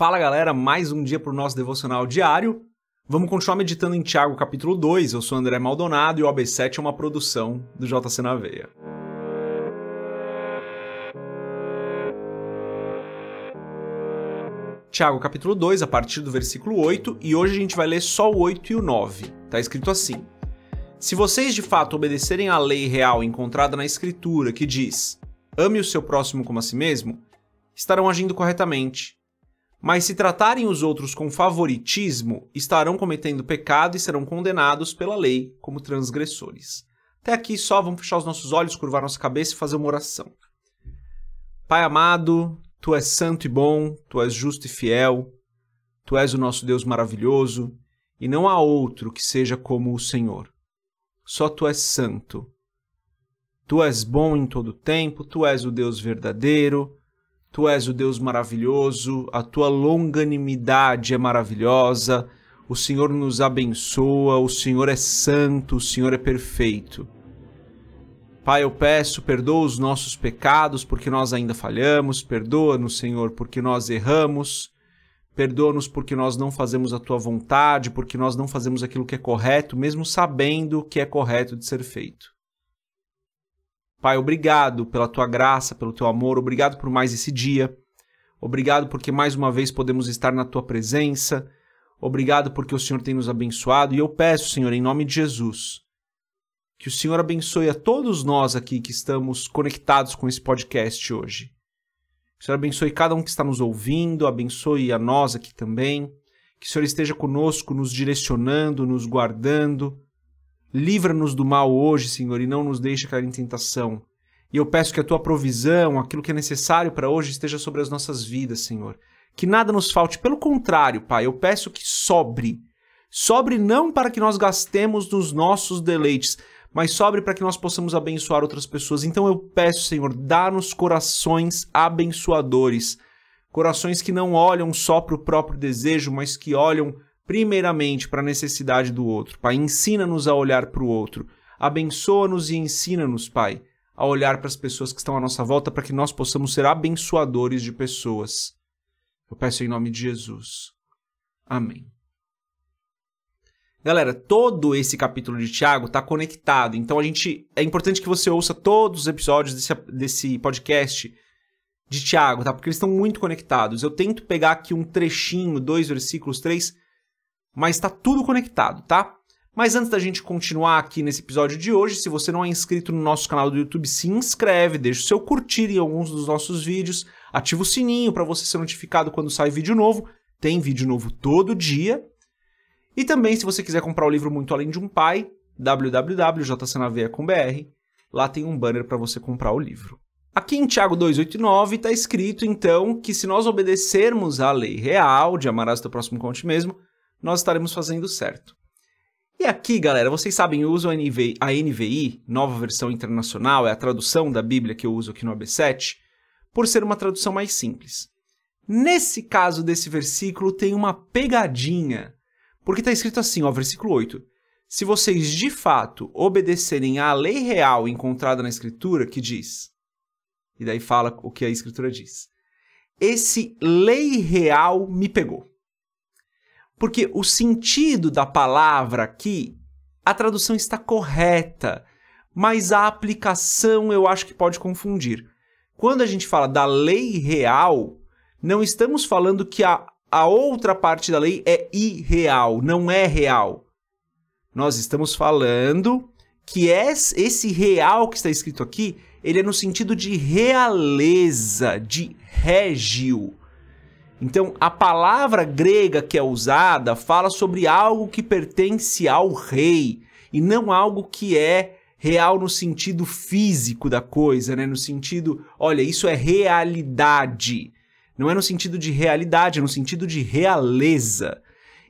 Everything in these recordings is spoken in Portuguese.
Fala galera, mais um dia para o nosso devocional diário. Vamos continuar meditando em Tiago capítulo 2. Eu sou André Maldonado e o AB7 é uma produção do JC na Veia. Tiago capítulo 2, a partir do versículo 8, e hoje a gente vai ler só o 8 e o 9. Está escrito assim: Se vocês de fato obedecerem à lei real encontrada na Escritura, que diz: ame o seu próximo como a si mesmo, estarão agindo corretamente mas se tratarem os outros com favoritismo, estarão cometendo pecado e serão condenados pela lei como transgressores. Até aqui só, vamos fechar os nossos olhos, curvar nossa cabeça e fazer uma oração. Pai amado, tu és santo e bom, tu és justo e fiel, tu és o nosso Deus maravilhoso, e não há outro que seja como o Senhor. Só tu és santo. Tu és bom em todo tempo, tu és o Deus verdadeiro, Tu és o Deus maravilhoso, a tua longanimidade é maravilhosa, o Senhor nos abençoa, o Senhor é santo, o Senhor é perfeito. Pai, eu peço, perdoa os nossos pecados, porque nós ainda falhamos, perdoa-nos, Senhor, porque nós erramos, perdoa-nos porque nós não fazemos a tua vontade, porque nós não fazemos aquilo que é correto, mesmo sabendo que é correto de ser feito. Pai, obrigado pela tua graça, pelo teu amor, obrigado por mais esse dia. Obrigado porque mais uma vez podemos estar na tua presença. Obrigado porque o Senhor tem nos abençoado e eu peço, Senhor, em nome de Jesus, que o Senhor abençoe a todos nós aqui que estamos conectados com esse podcast hoje. Que o Senhor abençoe cada um que está nos ouvindo, abençoe a nós aqui também. Que o Senhor esteja conosco, nos direcionando, nos guardando, Livra-nos do mal hoje, Senhor, e não nos deixe cair em tentação. E eu peço que a tua provisão, aquilo que é necessário para hoje, esteja sobre as nossas vidas, Senhor. Que nada nos falte. Pelo contrário, Pai, eu peço que sobre. Sobre não para que nós gastemos nos nossos deleites, mas sobre para que nós possamos abençoar outras pessoas. Então eu peço, Senhor, dá-nos corações abençoadores. Corações que não olham só para o próprio desejo, mas que olham primeiramente para a necessidade do outro. Pai, ensina-nos a olhar para o outro. Abençoa-nos e ensina-nos, Pai, a olhar para as pessoas que estão à nossa volta para que nós possamos ser abençoadores de pessoas. Eu peço em nome de Jesus. Amém. Galera, todo esse capítulo de Tiago está conectado, então a gente é importante que você ouça todos os episódios desse, desse podcast de Tiago, tá? Porque eles estão muito conectados. Eu tento pegar aqui um trechinho, dois versículos, três, mas está tudo conectado, tá? Mas antes da gente continuar aqui nesse episódio de hoje, se você não é inscrito no nosso canal do YouTube, se inscreve, deixa o seu curtir em alguns dos nossos vídeos, ativa o sininho para você ser notificado quando sai vídeo novo. Tem vídeo novo todo dia. E também, se você quiser comprar o livro Muito Além de um Pai, www.jcnaveia.com.br, lá tem um banner para você comprar o livro. Aqui em Tiago 2,89 está escrito, então, que se nós obedecermos à lei real de amarás teu próximo conte mesmo, nós estaremos fazendo certo. E aqui, galera, vocês sabem, eu uso a NVI, a NVI, nova versão internacional, é a tradução da Bíblia que eu uso aqui no AB7, por ser uma tradução mais simples. Nesse caso desse versículo tem uma pegadinha, porque está escrito assim, ó, versículo 8. Se vocês de fato obedecerem à lei real encontrada na Escritura, que diz. E daí fala o que a Escritura diz. Esse lei real me pegou. Porque o sentido da palavra aqui, a tradução está correta, mas a aplicação eu acho que pode confundir. Quando a gente fala da lei real, não estamos falando que a, a outra parte da lei é irreal, não é real. Nós estamos falando que esse real que está escrito aqui, ele é no sentido de realeza, de régio. Então, a palavra grega que é usada fala sobre algo que pertence ao rei e não algo que é real no sentido físico da coisa, né? No sentido, olha, isso é realidade. Não é no sentido de realidade, é no sentido de realeza.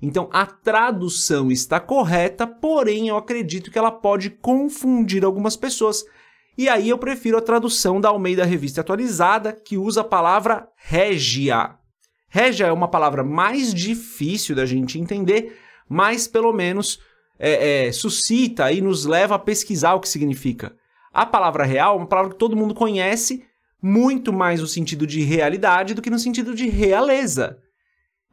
Então, a tradução está correta, porém eu acredito que ela pode confundir algumas pessoas. E aí eu prefiro a tradução da Almeida Revista Atualizada, que usa a palavra regia. Regia é uma palavra mais difícil da gente entender, mas pelo menos é, é, suscita e nos leva a pesquisar o que significa. A palavra real é uma palavra que todo mundo conhece muito mais no sentido de realidade do que no sentido de realeza.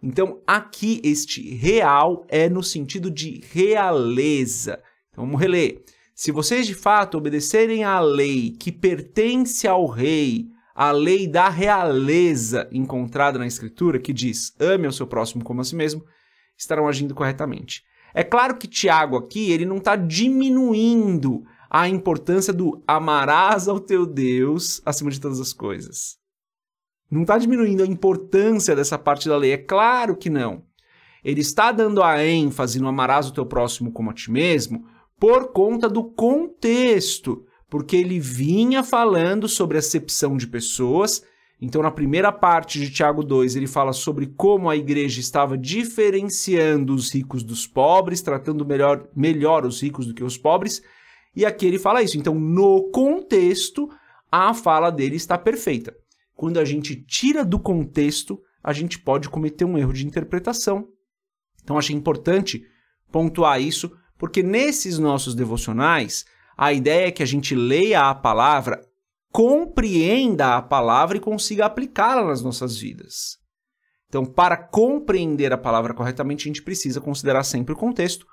Então, aqui, este real é no sentido de realeza. Então, vamos reler. Se vocês de fato obedecerem à lei que pertence ao rei, a lei da realeza encontrada na Escritura, que diz ame ao seu próximo como a si mesmo, estarão agindo corretamente. É claro que Tiago aqui ele não está diminuindo a importância do amarás ao teu Deus acima de todas as coisas. Não está diminuindo a importância dessa parte da lei, é claro que não. Ele está dando a ênfase no amarás o teu próximo como a ti mesmo por conta do contexto porque ele vinha falando sobre acepção de pessoas. Então, na primeira parte de Tiago 2, ele fala sobre como a igreja estava diferenciando os ricos dos pobres, tratando melhor, melhor os ricos do que os pobres. E aqui ele fala isso. Então, no contexto, a fala dele está perfeita. Quando a gente tira do contexto, a gente pode cometer um erro de interpretação. Então, achei importante pontuar isso, porque nesses nossos devocionais a ideia é que a gente leia a palavra, compreenda a palavra e consiga aplicá-la nas nossas vidas. Então, para compreender a palavra corretamente, a gente precisa considerar sempre o contexto.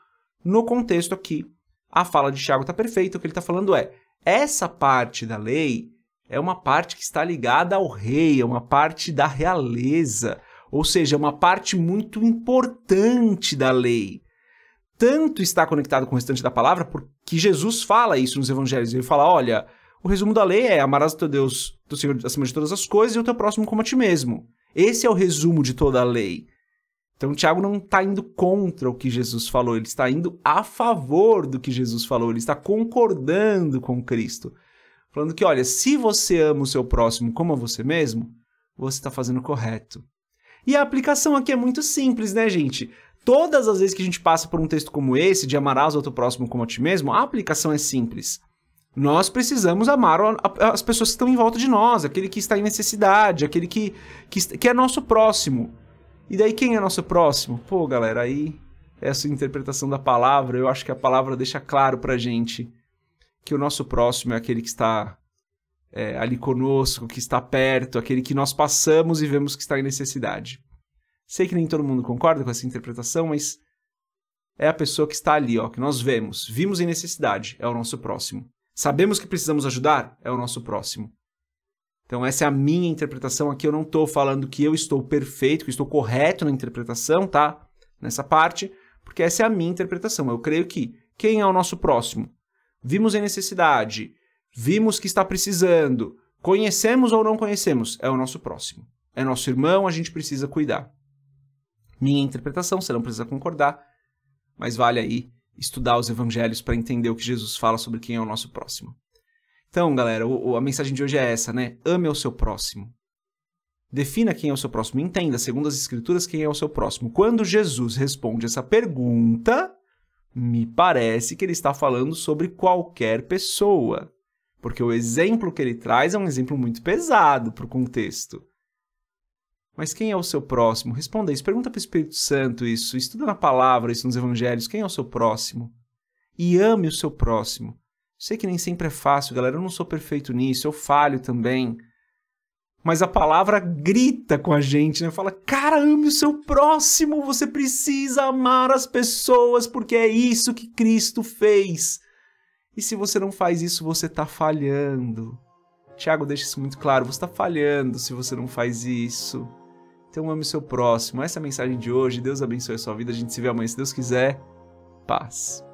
No contexto aqui, a fala de Tiago está perfeita. O que ele está falando é: essa parte da lei é uma parte que está ligada ao rei, é uma parte da realeza, ou seja, é uma parte muito importante da lei tanto está conectado com o restante da palavra, porque Jesus fala isso nos evangelhos. Ele fala: olha, o resumo da lei é amarás o teu Deus, teu Senhor, acima de todas as coisas e o teu próximo como a ti mesmo. Esse é o resumo de toda a lei. Então, Tiago não está indo contra o que Jesus falou, ele está indo a favor do que Jesus falou, ele está concordando com Cristo. Falando que, olha, se você ama o seu próximo como a você mesmo, você está fazendo correto. E a aplicação aqui é muito simples, né, gente? Todas as vezes que a gente passa por um texto como esse, de amarás o outro próximo como a ti mesmo, a aplicação é simples. Nós precisamos amar as pessoas que estão em volta de nós, aquele que está em necessidade, aquele que, que, que é nosso próximo. E daí quem é nosso próximo? Pô, galera, aí essa interpretação da palavra, eu acho que a palavra deixa claro pra gente que o nosso próximo é aquele que está é, ali conosco, que está perto, aquele que nós passamos e vemos que está em necessidade. Sei que nem todo mundo concorda com essa interpretação, mas é a pessoa que está ali, ó, que nós vemos. Vimos em necessidade, é o nosso próximo. Sabemos que precisamos ajudar, é o nosso próximo. Então, essa é a minha interpretação aqui. Eu não estou falando que eu estou perfeito, que estou correto na interpretação, tá? Nessa parte, porque essa é a minha interpretação. Eu creio que quem é o nosso próximo? Vimos em necessidade, vimos que está precisando, conhecemos ou não conhecemos, é o nosso próximo. É nosso irmão, a gente precisa cuidar minha interpretação, você não precisa concordar, mas vale aí estudar os evangelhos para entender o que Jesus fala sobre quem é o nosso próximo. Então, galera, o, a mensagem de hoje é essa, né? Ame o seu próximo. Defina quem é o seu próximo. Entenda, segundo as Escrituras, quem é o seu próximo. Quando Jesus responde essa pergunta, me parece que ele está falando sobre qualquer pessoa. Porque o exemplo que ele traz é um exemplo muito pesado para o contexto. Mas quem é o seu próximo? Responda isso. Pergunta para o Espírito Santo isso. Estuda na palavra isso nos evangelhos. Quem é o seu próximo? E ame o seu próximo. Sei que nem sempre é fácil, galera. Eu não sou perfeito nisso. Eu falho também. Mas a palavra grita com a gente, né? Fala, cara, ame o seu próximo. Você precisa amar as pessoas, porque é isso que Cristo fez. E se você não faz isso, você está falhando. Tiago deixa isso muito claro: você está falhando se você não faz isso. Então ame o seu próximo. Essa é a mensagem de hoje. Deus abençoe a sua vida. A gente se vê amanhã, se Deus quiser. Paz.